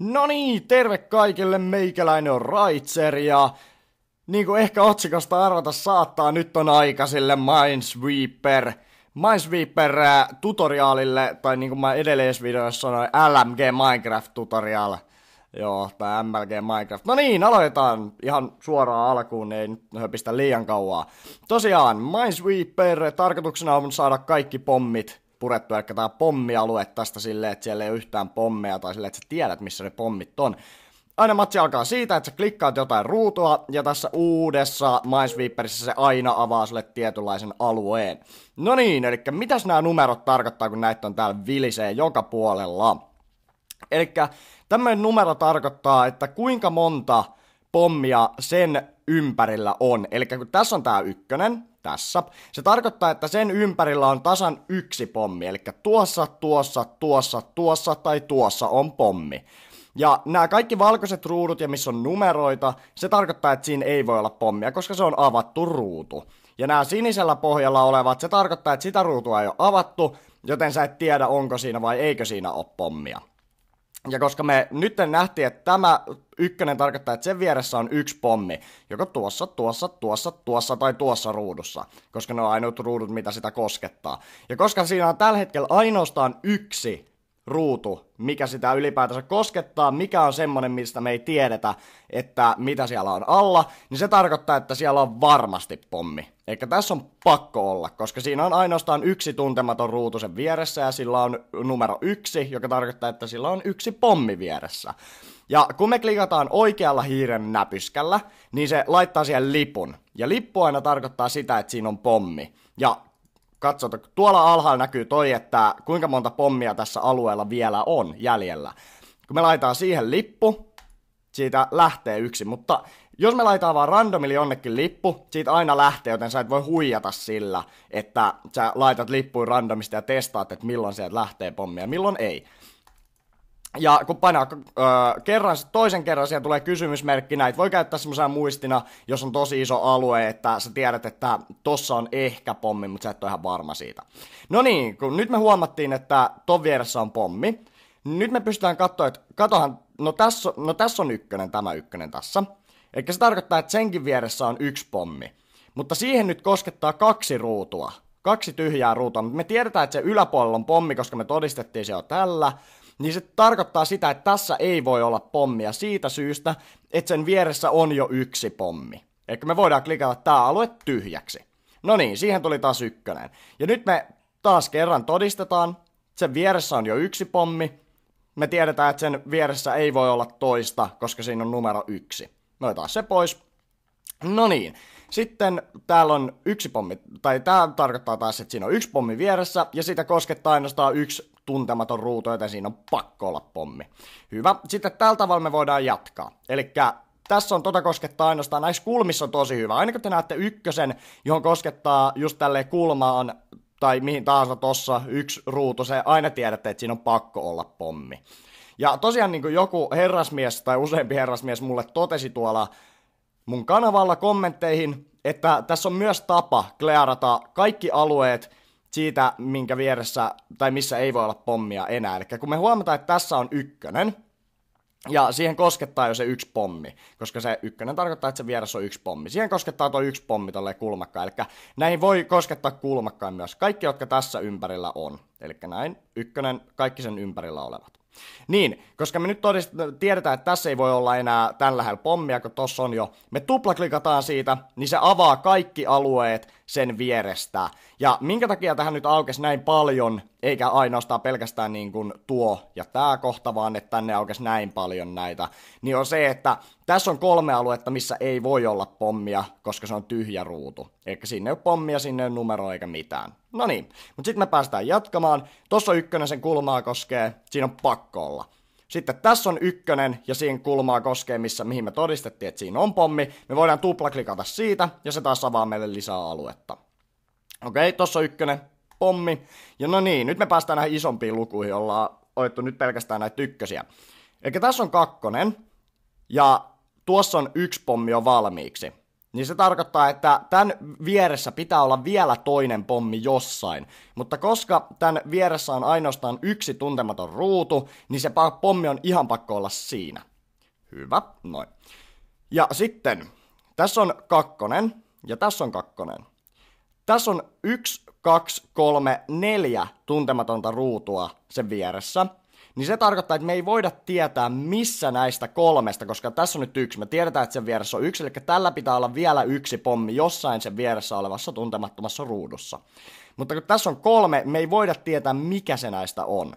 No niin, terve kaikille, meikäläinen on Raitser ja niin kuin ehkä otsikosta arvata saattaa, nyt on aika sille Minesweeper, Minesweeper äh, tutoriaalille, tai niin kuin mä edellisessä videossa sanoin, LMG Minecraft tutorial. Joo, tai MLG Minecraft. No niin, aloitetaan ihan suoraan alkuun, ei nyt höpistä liian kauaa. Tosiaan, Minesweeper, tarkoituksena on saada kaikki pommit purettu, eli tämä pommialue tästä silleen, että siellä ei ole yhtään pommeja tai silleen, että sä tiedät, missä ne pommit on. Aina matsi alkaa siitä, että sä klikkaat jotain ruutua, ja tässä uudessa Minesweeperissä se aina avaa sulle tietynlaisen alueen. No niin, eli mitäs nämä numerot tarkoittaa, kun näitä on täällä vilisee joka puolella? Eli tämmöinen numero tarkoittaa, että kuinka monta pommia sen ympärillä on. Eli kun tässä on tämä ykkönen, tässä. Se tarkoittaa, että sen ympärillä on tasan yksi pommi, eli tuossa, tuossa, tuossa, tuossa tai tuossa on pommi. Ja nämä kaikki valkoiset ruudut ja missä on numeroita, se tarkoittaa, että siinä ei voi olla pommia, koska se on avattu ruutu. Ja nämä sinisellä pohjalla olevat, se tarkoittaa, että sitä ruutua ei ole avattu, joten sä et tiedä, onko siinä vai eikö siinä ole pommia. Ja koska me nyt nähtiin, että tämä ykkönen tarkoittaa, että sen vieressä on yksi pommi, joko tuossa, tuossa, tuossa, tuossa tai tuossa ruudussa, koska ne on ainoat ruudut, mitä sitä koskettaa. Ja koska siinä on tällä hetkellä ainoastaan yksi ruutu, mikä sitä ylipäätänsä koskettaa, mikä on semmonen, mistä me ei tiedetä, että mitä siellä on alla, niin se tarkoittaa, että siellä on varmasti pommi. Eikä tässä on pakko olla, koska siinä on ainoastaan yksi tuntematon ruutu sen vieressä ja sillä on numero yksi, joka tarkoittaa, että sillä on yksi pommi vieressä. Ja kun me klikataan oikealla hiiren näpyskällä, niin se laittaa siihen lipun. Ja lippu aina tarkoittaa sitä, että siinä on pommi. Ja katsota, tuolla alhaalla näkyy toi, että kuinka monta pommia tässä alueella vielä on jäljellä. Kun me laitetaan siihen lippu, siitä lähtee yksi, mutta jos me laitetaan vaan randomille jonnekin lippu, siitä aina lähtee, joten sä et voi huijata sillä, että sä laitat lippuun randomista ja testaat, että milloin sieltä lähtee pommia ja milloin ei. Ja kun painaa äh, kerran, toisen kerran siellä tulee kysymysmerkki, näitä voi käyttää semmoisena muistina, jos on tosi iso alue, että sä tiedät, että tossa on ehkä pommi, mutta sä et ole ihan varma siitä. No niin, kun nyt me huomattiin, että ton vieressä on pommi, nyt me pystytään katsoa, että katohan, no tässä, no tässä on ykkönen, tämä ykkönen tässä. Eli se tarkoittaa, että senkin vieressä on yksi pommi. Mutta siihen nyt koskettaa kaksi ruutua. Kaksi tyhjää ruutua, mutta me tiedetään, että se yläpuolella on pommi, koska me todistettiin se jo tällä. Niin se tarkoittaa sitä, että tässä ei voi olla pommia siitä syystä, että sen vieressä on jo yksi pommi. Eli me voidaan klikata tämä alue tyhjäksi. No niin, siihen tuli taas ykkönen. Ja nyt me taas kerran todistetaan, sen vieressä on jo yksi pommi. Me tiedetään, että sen vieressä ei voi olla toista, koska siinä on numero yksi. Me otetaan se pois. No niin, sitten täällä on yksi pommi, tai tämä tarkoittaa taas, että siinä on yksi pommi vieressä, ja sitä koskettaa ainoastaan yksi tuntematon ruutu, joten siinä on pakko olla pommi. Hyvä, sitten tällä tavalla me voidaan jatkaa. Eli tässä on tota koskettaa ainoastaan, näissä kulmissa on tosi hyvä. Aina kun te näette ykkösen, johon koskettaa just tälleen kulmaan tai mihin tahansa tossa yksi ruutu, se aina tiedätte, että siinä on pakko olla pommi. Ja tosiaan niin kuin joku herrasmies tai useampi herrasmies mulle totesi tuolla mun kanavalla kommentteihin, että tässä on myös tapa klearata kaikki alueet siitä, minkä vieressä tai missä ei voi olla pommia enää. Eli kun me huomataan, että tässä on ykkönen, ja siihen koskettaa jo se yksi pommi, koska se ykkönen tarkoittaa, että se vieressä on yksi pommi. Siihen koskettaa tuo yksi pommi tolleen kulmakkaan, eli näihin voi koskettaa kulmakkaan myös kaikki, jotka tässä ympärillä on. Eli näin, ykkönen, kaikki sen ympärillä olevat. Niin, koska me nyt todist- tiedetään, että tässä ei voi olla enää tällä lähellä pommia, kun tossa on jo. Me tuplaklikataan siitä, niin se avaa kaikki alueet, sen vierestä. Ja minkä takia tähän nyt aukesi näin paljon, eikä ainoastaan pelkästään niin kuin tuo ja tämä kohta, vaan että tänne aukesi näin paljon näitä, niin on se, että tässä on kolme aluetta, missä ei voi olla pommia, koska se on tyhjä ruutu. Eikä sinne ei ole pommia, sinne ei ole numero eikä mitään. No niin, mutta sitten me päästään jatkamaan. Tuossa ykkönen sen kulmaa koskee, siinä on pakko olla. Sitten tässä on ykkönen ja siinä kulmaa koskee, missä, mihin me todistettiin, että siinä on pommi. Me voidaan tuplaklikata siitä ja se taas avaa meille lisää aluetta. Okei, tossa on ykkönen, pommi. Ja no niin, nyt me päästään näihin isompiin lukuihin, ollaan otettu nyt pelkästään näitä ykkösiä. Eli tässä on kakkonen, ja tuossa on yksi pommi jo valmiiksi niin se tarkoittaa, että tämän vieressä pitää olla vielä toinen pommi jossain. Mutta koska tämän vieressä on ainoastaan yksi tuntematon ruutu, niin se pommi on ihan pakko olla siinä. Hyvä, noin. Ja sitten, tässä on kakkonen ja tässä on kakkonen. Tässä on yksi, kaksi, kolme, neljä tuntematonta ruutua sen vieressä – niin se tarkoittaa, että me ei voida tietää missä näistä kolmesta, koska tässä on nyt yksi. Me tiedetään, että sen vieressä on yksi, eli tällä pitää olla vielä yksi pommi jossain sen vieressä olevassa tuntemattomassa ruudussa. Mutta kun tässä on kolme, me ei voida tietää, mikä se näistä on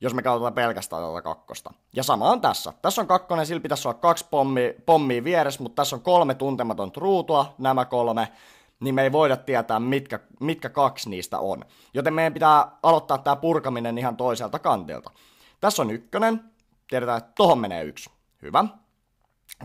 jos me katsotaan pelkästään tätä tuota kakkosta. Ja sama on tässä. Tässä on kakkonen, sillä pitäisi olla kaksi pommi, pommia vieressä, mutta tässä on kolme tuntematonta ruutua, nämä kolme niin me ei voida tietää, mitkä, mitkä kaksi niistä on. Joten meidän pitää aloittaa tämä purkaminen ihan toiselta kantilta. Tässä on ykkönen. Tiedetään, että tohon menee yksi. Hyvä.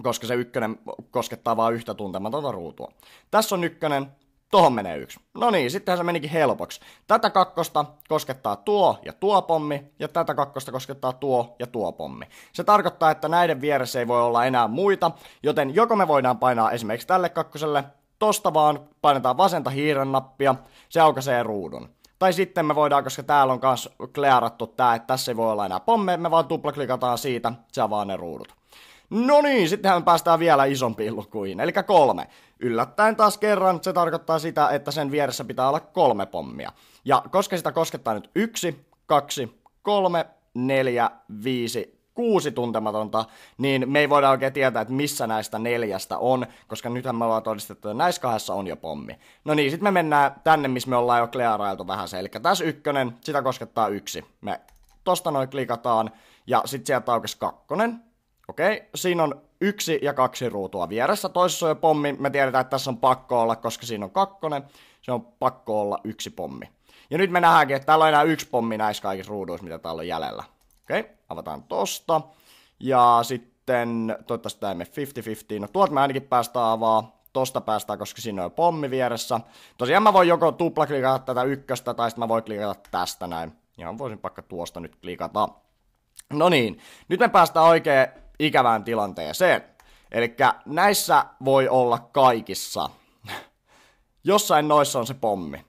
Koska se ykkönen koskettaa vain yhtä tuntematonta ruutua. Tässä on ykkönen. Tohon menee yksi. No niin, sittenhän se menikin helpoksi. Tätä kakkosta koskettaa tuo ja tuo pommi, ja tätä kakkosta koskettaa tuo ja tuo pommi. Se tarkoittaa, että näiden vieressä ei voi olla enää muita, joten joko me voidaan painaa esimerkiksi tälle kakkoselle tosta vaan painetaan vasenta hiiren nappia, se aukaisee ruudun. Tai sitten me voidaan, koska täällä on myös klearattu tää, että tässä ei voi olla enää pomme, me vaan tuplaklikataan siitä, se avaa ne ruudut. No niin, sittenhän me päästään vielä isompiin lukuihin, eli kolme. Yllättäen taas kerran se tarkoittaa sitä, että sen vieressä pitää olla kolme pommia. Ja koska sitä koskettaa nyt yksi, kaksi, kolme, neljä, viisi kuusi tuntematonta, niin me ei voida oikein tietää, että missä näistä neljästä on, koska nythän me ollaan todistettu, että näissä kahdessa on jo pommi. No niin, sitten me mennään tänne, missä me ollaan jo klearailtu vähän se. Eli tässä ykkönen, sitä koskettaa yksi. Me tosta noin klikataan, ja sitten sieltä aukesi kakkonen. Okei, okay. siinä on yksi ja kaksi ruutua vieressä. Toisessa on jo pommi, me tiedetään, että tässä on pakko olla, koska siinä on kakkonen. Se on pakko olla yksi pommi. Ja nyt me nähdäänkin, että täällä on enää yksi pommi näissä kaikissa ruuduissa, mitä täällä on jäljellä. Okei, okay, avataan tosta. Ja sitten, toivottavasti tämä ei mene 50-50, no tuolta mä ainakin päästään avaa, tosta päästään, koska siinä on jo pommi vieressä. Tosiaan mä voin joko tuplaklikata tätä ykköstä, tai sitten mä voin klikata tästä näin. Ihan voisin vaikka tuosta nyt klikata. No niin, nyt me päästään oikein ikävään tilanteeseen. Eli näissä voi olla kaikissa. Jossain noissa on se pommi.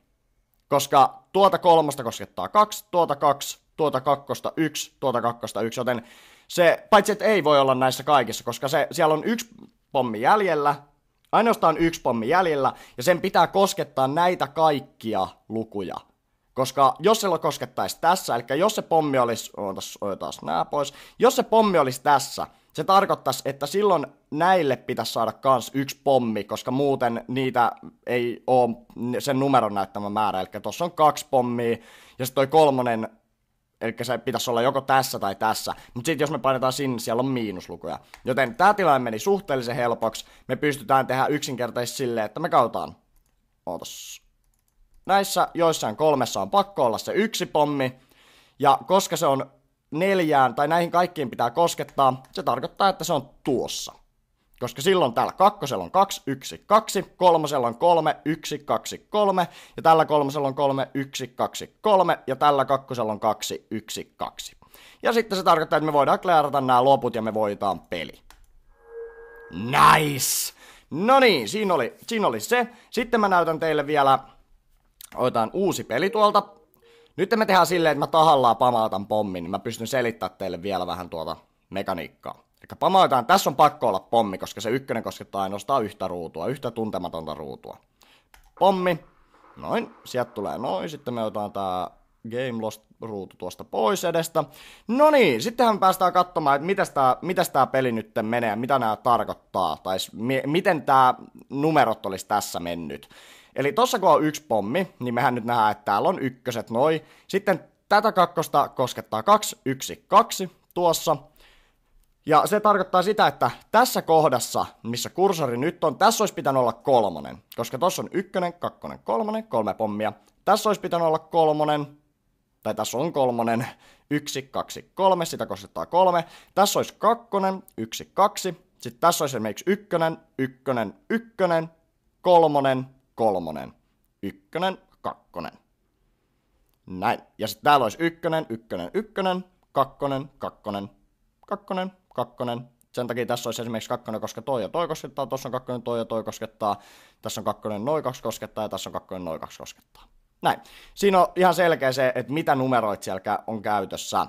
Koska tuota kolmosta koskettaa kaksi, tuota kaksi, tuota kakkosta yksi, tuota kakkosta yksi, joten se, paitsi että ei voi olla näissä kaikissa, koska se, siellä on yksi pommi jäljellä, ainoastaan yksi pommi jäljellä, ja sen pitää koskettaa näitä kaikkia lukuja. Koska jos se koskettaisi tässä, eli jos se pommi olisi, ootas, taas nää pois, jos se pommi olisi tässä, se tarkoittaisi, että silloin näille pitäisi saada kans yksi pommi, koska muuten niitä ei ole sen numeron näyttämä määrä. Eli tuossa on kaksi pommia, ja sitten toi kolmonen Eli se pitäisi olla joko tässä tai tässä. Mutta sitten jos me painetaan sinne, niin siellä on miinuslukuja. Joten tämä tilanne meni suhteellisen helpoksi. Me pystytään tehdä yksinkertaisesti silleen, että me kautaan. Ootas. Näissä joissain kolmessa on pakko olla se yksi pommi. Ja koska se on neljään, tai näihin kaikkiin pitää koskettaa, se tarkoittaa, että se on tuossa koska silloin täällä kakkosella on 2, 1, 2, kolmosella on 3, 1, 2, 3, ja tällä kolmosella on 3, 1, 2, 3, ja tällä kakkosella on 2, 1, 2. Ja sitten se tarkoittaa, että me voidaan kläärata nämä loput ja me voitaan peli. Nice! No niin, siinä oli, siinä oli se. Sitten mä näytän teille vielä, otan uusi peli tuolta. Nyt me tehdään silleen, että mä tahallaan pamautan pommin, niin mä pystyn selittämään teille vielä vähän tuota mekaniikkaa. Eli pamautetaan, tässä on pakko olla pommi, koska se ykkönen koskettaa ainoastaan yhtä ruutua, yhtä tuntematonta ruutua. Pommi, noin, sieltä tulee noin, sitten me otetaan tää Game Lost-ruutu tuosta pois edestä. No niin, sittenhän päästään katsomaan, että mitäs tää, mitäs tää peli nyt menee, mitä nämä tarkoittaa, tai miten tämä numerot olisi tässä mennyt. Eli tossa kun on yksi pommi, niin mehän nyt nähdään, että täällä on ykköset noin, Sitten tätä kakkosta koskettaa kaksi, yksi, kaksi tuossa. Ja se tarkoittaa sitä, että tässä kohdassa, missä kursori nyt on, tässä olisi pitänyt olla kolmonen, koska tuossa on ykkönen, kakkonen, kolmonen, kolme pommia. Tässä olisi pitänyt olla kolmonen, tai tässä on kolmonen, yksi, kaksi, kolme, sitä koskettaa kolme. Tässä olisi kakkonen, yksi, kaksi. Sitten tässä olisi esimerkiksi ykkönen, ykkönen, ykkönen, kolmonen, kolmonen, ykkönen, kakkonen. Näin. Ja sitten täällä olisi ykkönen, ykkönen, ykkönen, kakkonen, kakkonen, kakkonen, kakkonen. Sen takia tässä olisi esimerkiksi kakkonen, koska toi ja toi koskettaa, tuossa on kakkonen, toi ja toi koskettaa, tässä on kakkonen, noin kaksi koskettaa ja tässä on kakkonen, noin kaksi koskettaa. Näin. Siinä on ihan selkeä se, että mitä numeroit siellä on käytössä.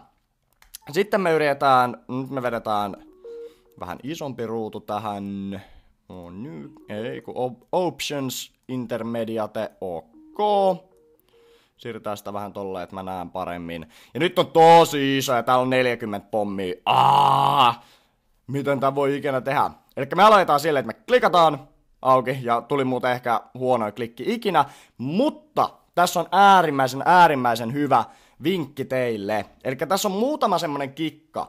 Sitten me yritetään, nyt me vedetään vähän isompi ruutu tähän. No nyt, ei kun options, intermediate, ok siirrytään sitä vähän tolleen, että mä näen paremmin. Ja nyt on tosi iso ja täällä on 40 pommia. Aa! Miten tämä voi ikinä tehdä? Eli me aloitetaan silleen, että me klikataan auki ja tuli muuten ehkä huono klikki ikinä, mutta tässä on äärimmäisen äärimmäisen hyvä vinkki teille. Eli tässä on muutama semmonen kikka,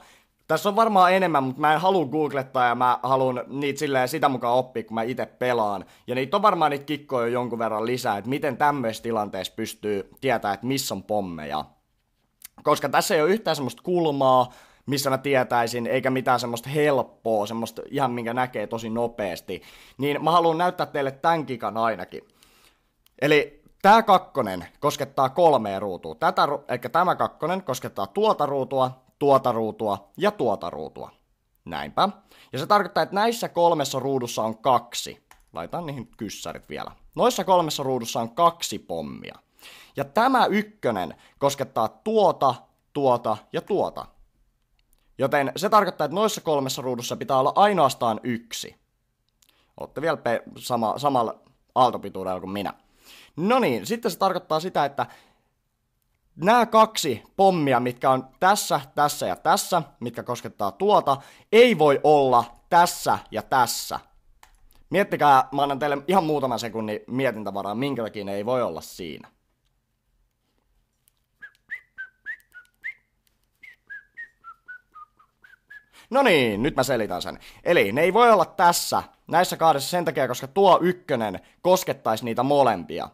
tässä on varmaan enemmän, mutta mä en halua googlettaa ja mä haluan niitä silleen sitä mukaan oppia, kun mä itse pelaan. Ja niitä on varmaan niitä kikkoja jonkun verran lisää, että miten tämmöisessä tilanteessa pystyy tietää, että missä on pommeja. Koska tässä ei ole yhtään semmoista kulmaa, missä mä tietäisin, eikä mitään semmoista helppoa, semmoista ihan minkä näkee tosi nopeasti. Niin mä haluan näyttää teille tämän kikan ainakin. Eli tämä kakkonen koskettaa kolmea ruutua. Tätä, eli tämä kakkonen koskettaa tuota ruutua, tuota ruutua ja tuota ruutua. Näinpä. Ja se tarkoittaa, että näissä kolmessa ruudussa on kaksi. Laitan niihin kyssärit vielä. Noissa kolmessa ruudussa on kaksi pommia. Ja tämä ykkönen koskettaa tuota, tuota ja tuota. Joten se tarkoittaa, että noissa kolmessa ruudussa pitää olla ainoastaan yksi. Olette vielä pe- sama, samalla aaltopituudella kuin minä. No niin, sitten se tarkoittaa sitä, että nämä kaksi pommia, mitkä on tässä, tässä ja tässä, mitkä koskettaa tuota, ei voi olla tässä ja tässä. Miettikää, mä annan teille ihan muutaman sekunnin mietintävaraa, minkä takia ne ei voi olla siinä. No niin, nyt mä selitän sen. Eli ne ei voi olla tässä, näissä kahdessa sen takia, koska tuo ykkönen koskettaisi niitä molempia.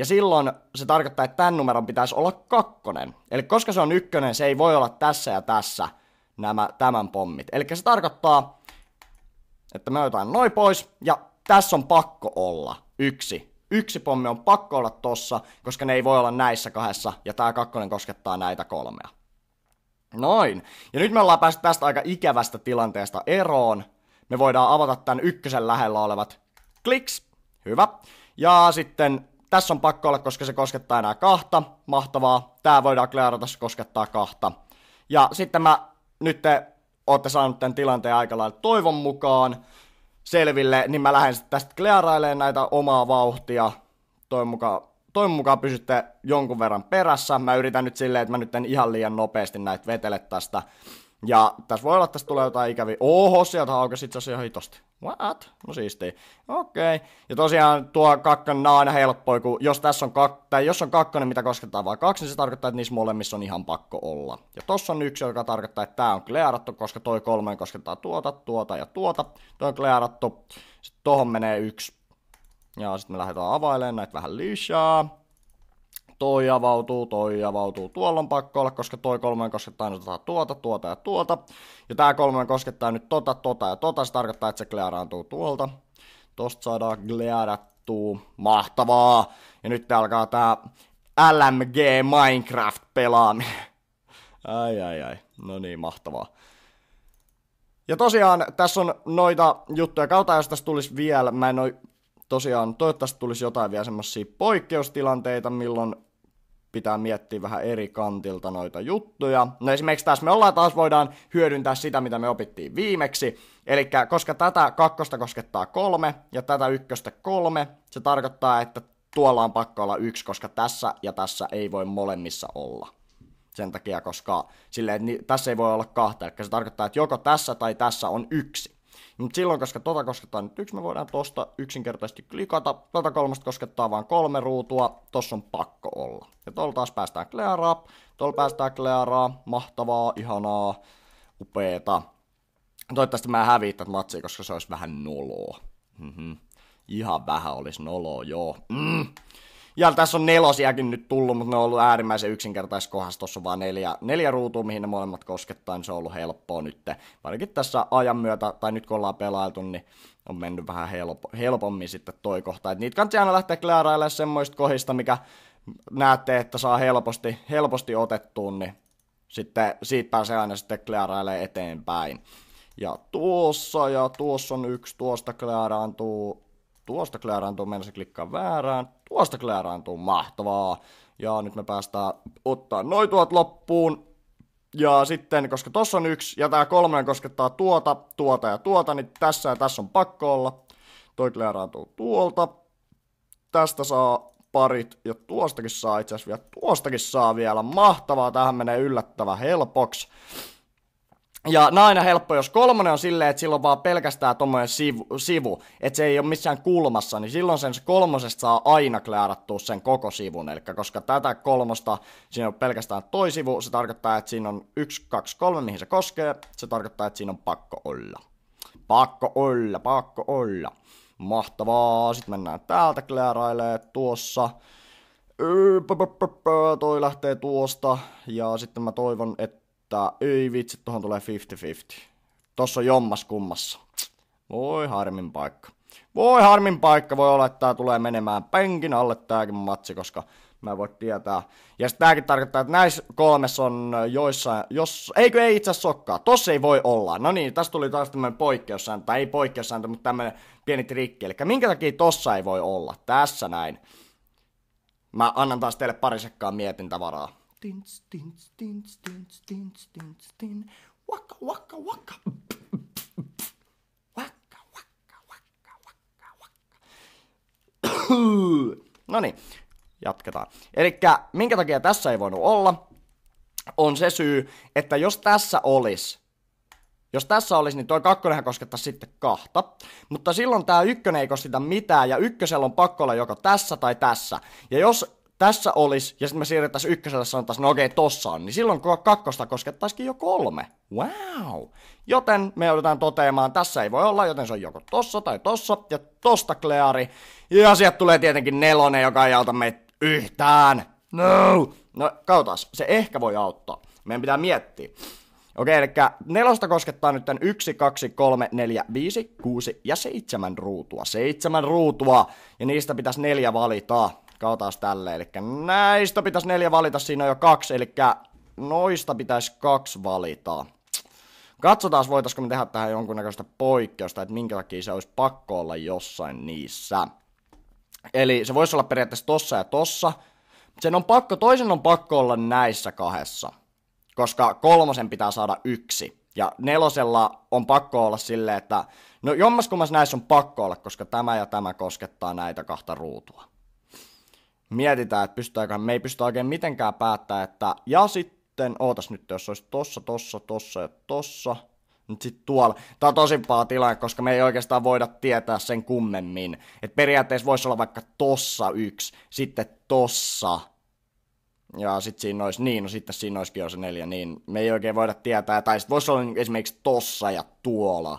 Ja silloin se tarkoittaa, että tämän numeron pitäisi olla kakkonen. Eli koska se on ykkönen, se ei voi olla tässä ja tässä nämä, tämän pommit. Eli se tarkoittaa, että me otetaan noin pois, ja tässä on pakko olla yksi. Yksi pommi on pakko olla tossa, koska ne ei voi olla näissä kahdessa, ja tämä kakkonen koskettaa näitä kolmea. Noin. Ja nyt me ollaan päässyt tästä aika ikävästä tilanteesta eroon. Me voidaan avata tämän ykkösen lähellä olevat kliks. Hyvä. Ja sitten tässä on pakko olla, koska se koskettaa enää kahta. Mahtavaa. Tää voidaan kläärata, se koskettaa kahta. Ja sitten mä nyt te ootte saanut tämän tilanteen aika lailla toivon mukaan selville, niin mä lähden sitten tästä klearailemaan näitä omaa vauhtia. Toivon mukaan, toivon mukaan pysytte jonkun verran perässä. Mä yritän nyt silleen, että mä nyt en ihan liian nopeasti näitä vetele tästä. Ja tässä voi olla, että tässä tulee jotain ikäviä. Oho, sieltä aukesi itse asiassa ihan hitosti. What? No siisti. Okei. Okay. Ja tosiaan tuo kakkonen on aina helppoa, kun jos tässä on, kak- tai jos on kakkonen, mitä koskettaa vaan kaksi, niin se tarkoittaa, että niissä molemmissa on ihan pakko olla. Ja tossa on yksi, joka tarkoittaa, että tämä on klearattu, koska toi kolmeen koskettaa tuota, tuota ja tuota. Toi on klearattu. Sitten tohon menee yksi. Ja sitten me lähdetään availemaan näitä vähän lisää toi avautuu, toi avautuu, tuolla on pakko olla, koska toi kolmeen koskettaa nyt tota tuota, tuota ja tuota. Ja tää kolmeen koskettaa nyt tota, tota ja tota, se tarkoittaa, että se glearaantuu tuolta. Tosta saadaan glearattua, mahtavaa. Ja nyt alkaa tää LMG Minecraft pelaaminen. Ai ai ai, no niin, mahtavaa. Ja tosiaan tässä on noita juttuja kautta, jos tässä tulisi vielä, mä en ole tosiaan, toivottavasti tulisi jotain vielä semmoisia poikkeustilanteita, milloin pitää miettiä vähän eri kantilta noita juttuja. No esimerkiksi tässä me ollaan taas voidaan hyödyntää sitä, mitä me opittiin viimeksi. Eli koska tätä kakkosta koskettaa kolme ja tätä ykköstä kolme, se tarkoittaa, että tuolla on pakko olla yksi, koska tässä ja tässä ei voi molemmissa olla. Sen takia, koska silleen, niin tässä ei voi olla kahta, eli se tarkoittaa, että joko tässä tai tässä on yksi. Mutta silloin, koska tota koskettaa nyt yksi, me voidaan tosta yksinkertaisesti klikata. Tota kolmasta koskettaa vain kolme ruutua, tossa on pakko olla. Ja tuolla taas päästään Clearaa, tuolla päästään Clearaa, mahtavaa, ihanaa, upeeta. Toivottavasti mä häviin tätä matsia, koska se olisi vähän noloa. Mm-hmm. Ihan vähän olisi noloa, joo. Mm. Ja tässä on nelosiakin nyt tullut, mutta ne on ollut äärimmäisen yksinkertaisessa kohdassa. Tuossa on vaan neljä, neljä ruutua, mihin ne molemmat koskettaa, niin se on ollut helppoa nyt. Varsinkin tässä ajan myötä, tai nyt kun ollaan pelailtu, niin on mennyt vähän helpo, helpommin sitten toi kohta. Et niitä kannattaa aina lähteä klaarailemaan semmoista kohdista, mikä näette, että saa helposti, helposti otettuun, niin sitten siitä pääsee aina sitten klaarailemaan eteenpäin. Ja tuossa ja tuossa on yksi, tuosta klaaraantuu tuosta mennä se klikkaa väärään, tuosta kläraantuu, mahtavaa. Ja nyt me päästään ottaa noin tuot loppuun. Ja sitten, koska tossa on yksi, ja tää kolmen koskettaa tuota, tuota ja tuota, niin tässä ja tässä on pakko olla. Toi kläraantuu tuolta. Tästä saa parit, ja tuostakin saa itse asiassa vielä, tuostakin saa vielä. Mahtavaa, tähän menee yllättävän helpoksi. Ja nämä on aina helppo, jos kolmonen on silleen, että silloin vaan pelkästään tuommoinen sivu, sivu, että se ei ole missään kulmassa, niin silloin sen kolmosesta saa aina klaarattua sen koko sivun. Eli koska tätä kolmosta, siinä on pelkästään toi sivu, se tarkoittaa, että siinä on yksi, kaksi, kolme, mihin se koskee, se tarkoittaa, että siinä on pakko olla. Pakko olla, pakko olla. Mahtavaa, sitten mennään täältä klaarailee tuossa. Toi lähtee tuosta, ja sitten mä toivon, että mutta ei vitsi, tuohon tulee 50-50. Tossa on jommas kummassa. Voi harmin paikka. Voi harmin paikka, voi olla, että tää tulee menemään penkin alle tääkin matsi, koska mä voin tietää. Ja tämäkin tarkoittaa, että näissä kolmessa on joissain, jos, eikö ei itse asiassa sokkaa, tossa ei voi olla. No niin, tässä tuli taas tämmönen poikkeussääntö, tai ei poikkeussääntö, mutta tämmönen pieni trikki. Eli minkä takia tossa ei voi olla, tässä näin. Mä annan taas teille pari sekkaa mietintävaraa. Dins, dins, dins, dins, dins, dins, dins. Waka, waka, waka. Waka, waka, waka, waka, waka. no niin, jatketaan. Eli minkä takia tässä ei voinut olla, on se syy, että jos tässä olisi jos tässä olisi, niin tuo kakkonenhan koskettaisi sitten kahta. Mutta silloin tämä ykkönen ei kosketa mitään, ja ykkösellä on pakko olla joko tässä tai tässä. Ja jos tässä olisi, ja sitten me siirrettäisiin ykköselle sanotaan, no okei, okay, tossa on, niin silloin kakkosta koskettaisikin jo kolme. Wow! Joten me joudutaan toteamaan, tässä ei voi olla, joten se on joko tossa tai tossa, ja tosta kleari. Ja sieltä tulee tietenkin nelonen, joka ei auta meitä yhtään. No! No, kautas, se ehkä voi auttaa. Meidän pitää miettiä. Okei, eli nelosta koskettaa nyt 1, 2, 3, 4, 5, 6 ja 7 ruutua. Seitsemän ruutua, ja niistä pitäisi neljä valita. Kautaas tälle, eli näistä pitäisi neljä valita, siinä on jo kaksi, eli noista pitäisi kaksi valita. Katsotaan, voitaisiko me tehdä tähän jonkunnäköistä poikkeusta, että minkä takia se olisi pakko olla jossain niissä. Eli se voisi olla periaatteessa tossa ja tossa, sen on pakko, toisen on pakko olla näissä kahdessa, koska kolmosen pitää saada yksi. Ja nelosella on pakko olla silleen, että no jommaskummas näissä on pakko olla, koska tämä ja tämä koskettaa näitä kahta ruutua mietitään, että pystytäänkö, me ei pystytä oikein mitenkään päättämään, että ja sitten, ootas nyt, jos olisi tossa, tossa, tossa ja tossa, nyt sitten tuolla. Tämä on tosi paha tilanne, koska me ei oikeastaan voida tietää sen kummemmin. että periaatteessa voisi olla vaikka tossa yksi, sitten tossa, ja sitten siinä olisi, niin, no sitten siinä olisikin jo se neljä, niin me ei oikein voida tietää, tai sitten voisi olla esimerkiksi tossa ja tuolla,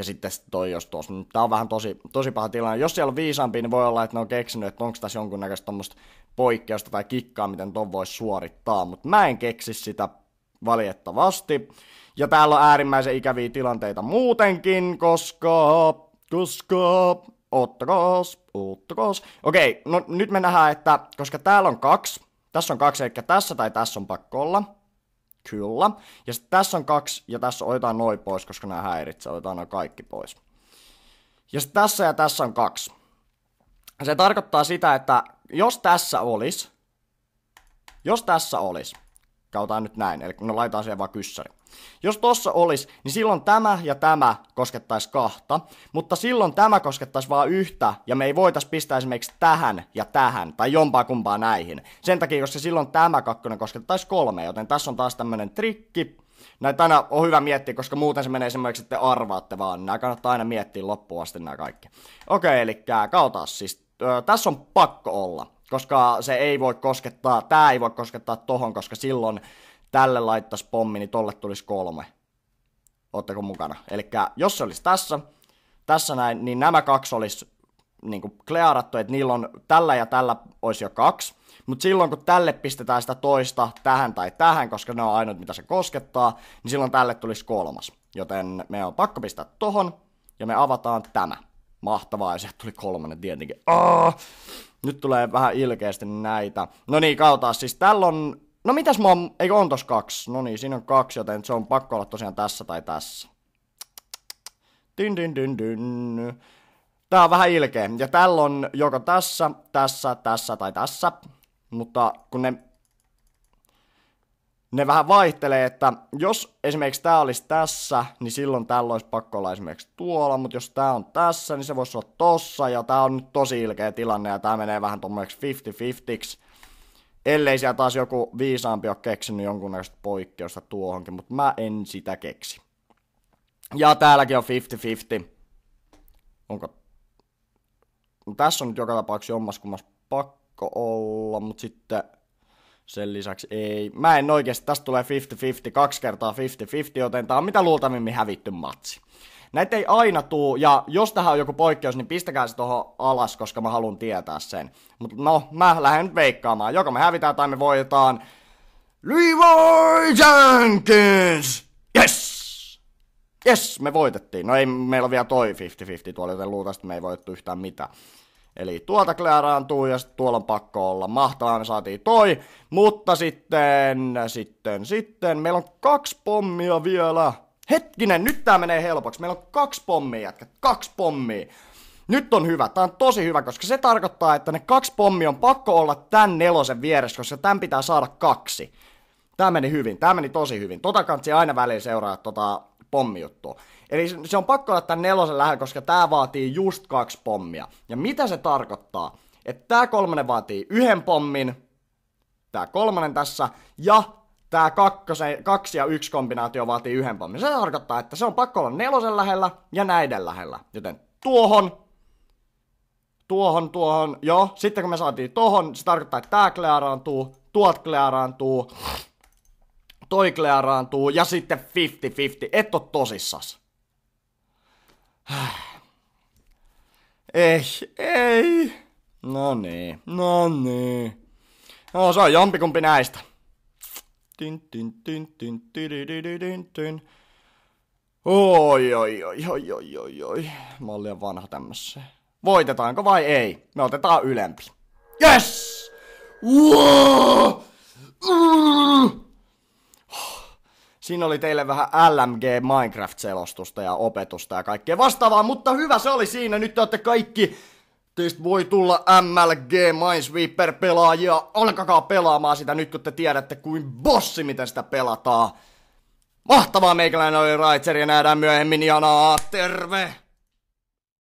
ja sitten toi, jos tuossa, tämä on vähän tosi, tosi paha tilanne. Jos siellä on viisaampi, niin voi olla, että ne on keksinyt, että onko tässä jonkunnäköistä tuommoista poikkeusta tai kikkaa, miten ton voisi suorittaa, mutta mä en keksi sitä valitettavasti. Ja täällä on äärimmäisen ikäviä tilanteita muutenkin, koska, koska, oottakos, oottakos. Okei, no nyt me nähdään, että koska täällä on kaksi, tässä on kaksi, eli tässä tai tässä on pakko olla, Kyllä. Ja sitten tässä on kaksi, ja tässä otetaan noin pois, koska nämä häiritsee, otetaan noin kaikki pois. Ja sitten tässä ja tässä on kaksi. Se tarkoittaa sitä, että jos tässä olisi, jos tässä olisi, kautaan nyt näin, eli no laitetaan siihen vaan kyssäri. Jos tossa olisi, niin silloin tämä ja tämä koskettaisi kahta, mutta silloin tämä koskettaisi vain yhtä, ja me ei voitais pistää esimerkiksi tähän ja tähän, tai jompaa kumpaa näihin. Sen takia, koska silloin tämä kakkonen koskettaisi kolme, joten tässä on taas tämmönen trikki, Näitä aina on hyvä miettiä, koska muuten se menee esimerkiksi, että arvaatte vaan. Nämä kannattaa aina miettiä loppuun asti nämä kaikki. Okei, eli kautas siis. Ö, tässä on pakko olla koska se ei voi koskettaa, tämä ei voi koskettaa tohon, koska silloin tälle laittaisi pommi, niin tolle tulisi kolme. Ootteko mukana? Eli jos se olisi tässä, tässä näin, niin nämä kaksi olisi niin kuin klearattu, että niillä on tällä ja tällä olisi jo kaksi, mutta silloin kun tälle pistetään sitä toista tähän tai tähän, koska ne on ainoat mitä se koskettaa, niin silloin tälle tulisi kolmas. Joten me on pakko pistää tohon ja me avataan tämä. Mahtavaa, ja se tuli kolmannen tietenkin. Aa! Nyt tulee vähän ilkeästi näitä. No niin, kautas siis. Tällä on... No mitäs mä oon... Eikö on tos kaksi? No niin, siinä on kaksi, joten se on pakko olla tosiaan tässä tai tässä. Dyn, dyn, dyn, dyn. Tää on vähän ilkeä. Ja tällä on joko tässä, tässä, tässä tai tässä. Mutta kun ne ne vähän vaihtelee, että jos esimerkiksi tämä olisi tässä, niin silloin tällä olisi pakko olla esimerkiksi tuolla, mutta jos tämä on tässä, niin se voisi olla tossa, ja tämä on nyt tosi ilkeä tilanne, ja tämä menee vähän tuommoiksi 50-50ksi, ellei siellä taas joku viisaampi ole keksinyt jonkunnäköistä poikkeusta tuohonkin, mutta mä en sitä keksi. Ja täälläkin on 50-50. Onko... No, tässä on nyt joka tapauksessa kummas pakko olla, mutta sitten sen lisäksi ei. Mä en oikeasti, tästä tulee 50-50, kaksi kertaa 50-50, joten tää on mitä luultavimmin hävitty matsi. Näitä ei aina tuu, ja jos tähän on joku poikkeus, niin pistäkää se tuohon alas, koska mä haluan tietää sen. Mutta no, mä lähden veikkaamaan. Joko me hävitään tai me voitetaan. Levi Jenkins! Yes! Yes, me voitettiin. No ei meillä on vielä toi 50-50 tuolla, joten luultavasti me ei voittu yhtään mitään. Eli tuolta klearaantuu ja sitten tuolla on pakko olla. Mahtavaa, me saatiin toi. Mutta sitten, sitten, sitten, meillä on kaksi pommia vielä. Hetkinen, nyt tää menee helpoksi. Meillä on kaksi pommia, jätkä. Kaksi pommia. Nyt on hyvä, tää on tosi hyvä, koska se tarkoittaa, että ne kaksi pommia on pakko olla tän nelosen vieressä, koska tän pitää saada kaksi. Tää meni hyvin, tää meni tosi hyvin. Tota kansi aina väliin seuraa tota pommijuttua. Eli se on pakko olla tämän nelosen lähellä, koska tämä vaatii just kaksi pommia. Ja mitä se tarkoittaa? Että tämä kolmonen vaatii yhden pommin, tämä kolmonen tässä, ja tämä kaksi ja yksi kombinaatio vaatii yhden pommin. Se tarkoittaa, että se on pakko olla nelosen lähellä ja näiden lähellä. Joten tuohon, tuohon, tuohon, joo. Sitten kun me saatiin tuohon, se tarkoittaa, että tämä klearaantuu, tuot klearaantuu, toi klearaantuu ja sitten 50-50. Et oo tosissas. Ei, ei. No niin, no niin. No se on jompikumpi näistä. Tin, tin, tin, tin, tin, tin. Oi, oi, oi, oi, oi, oi, oi. Mä olen vanha tämmössä. Voitetaanko vai ei? Me otetaan ylempi. Yes! Wow! Mm! Siinä oli teille vähän LMG Minecraft-selostusta ja opetusta ja kaikkea vastaavaa, mutta hyvä se oli siinä. Nyt te olette kaikki teistä voi tulla MLG Minesweeper-pelaajia. Alkakaa pelaamaan sitä nyt, kun te tiedätte kuin bossi, miten sitä pelataan. Mahtavaa meikäläinen oli Raitseri ja nähdään myöhemmin janaa. Terve!